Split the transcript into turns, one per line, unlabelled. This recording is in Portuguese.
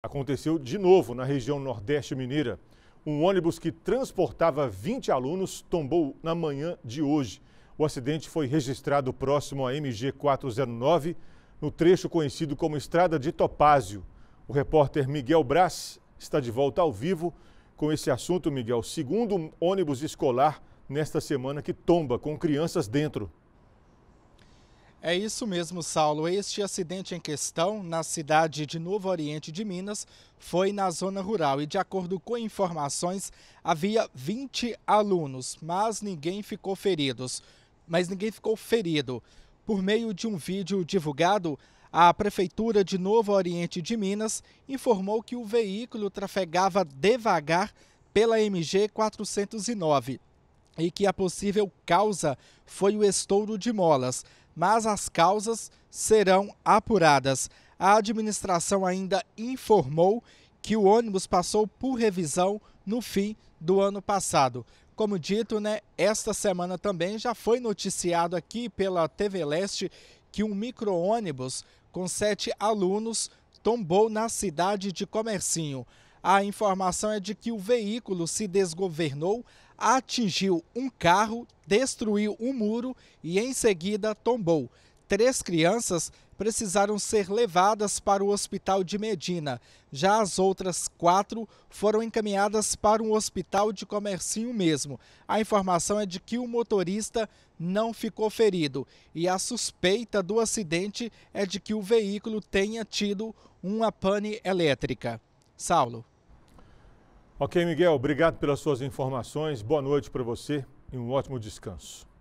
Aconteceu de novo na região Nordeste Mineira. Um ônibus que transportava 20 alunos tombou na manhã de hoje. O acidente foi registrado próximo à MG 409, no trecho conhecido como Estrada de Topázio. O repórter Miguel Brás está de volta ao vivo com esse assunto, Miguel. Segundo ônibus escolar nesta semana que tomba com crianças dentro.
É isso mesmo, Saulo. Este acidente em questão, na cidade de Novo Oriente de Minas, foi na zona rural e, de acordo com informações, havia 20 alunos, mas ninguém ficou feridos. Mas ninguém ficou ferido. Por meio de um vídeo divulgado, a prefeitura de Novo Oriente de Minas informou que o veículo trafegava devagar pela MG 409 e que a possível causa foi o estouro de molas mas as causas serão apuradas. A administração ainda informou que o ônibus passou por revisão no fim do ano passado. Como dito, né, esta semana também já foi noticiado aqui pela TV Leste que um micro-ônibus com sete alunos tombou na cidade de Comercinho. A informação é de que o veículo se desgovernou, atingiu um carro, destruiu um muro e em seguida tombou. Três crianças precisaram ser levadas para o hospital de Medina. Já as outras quatro foram encaminhadas para um hospital de comercinho mesmo. A informação é de que o motorista não ficou ferido e a suspeita do acidente é de que o veículo tenha tido uma pane elétrica.
Saulo. Ok, Miguel, obrigado pelas suas informações. Boa noite para você e um ótimo descanso.